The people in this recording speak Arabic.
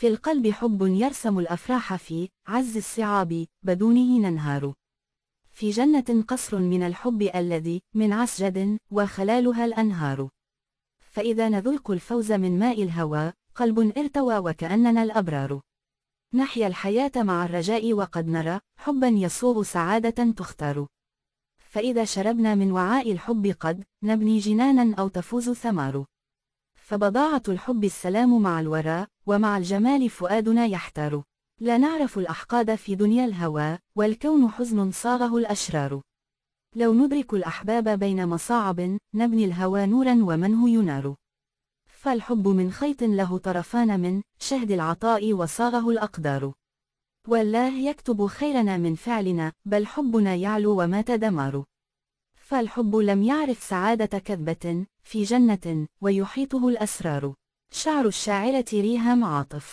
في القلب حب يرسم الأفراح في عز الصعاب بدونه ننهار في جنة قصر من الحب الذي من عسجد وخلالها الأنهار فإذا نذوق الفوز من ماء الهوى قلب ارتوى وكأننا الأبرار نحيا الحياة مع الرجاء وقد نرى حبا يصوغ سعادة تختار فإذا شربنا من وعاء الحب قد نبني جنانا أو تفوز ثمار فبضاعة الحب السلام مع الوراء ومع الجمال فؤادنا يحتار لا نعرف الأحقاد في دنيا الهوى والكون حزن صاغه الأشرار لو ندرك الأحباب بين مصاعب نبني الهوى نورا ومنه ينار فالحب من خيط له طرفان من شهد العطاء وصاغه الأقدار والله يكتب خيرنا من فعلنا بل حبنا يعلو وما تدمار فالحب لم يعرف سعادة كذبة في جنة ويحيطه الأسرار شعر الشاعرة ريهام عاطف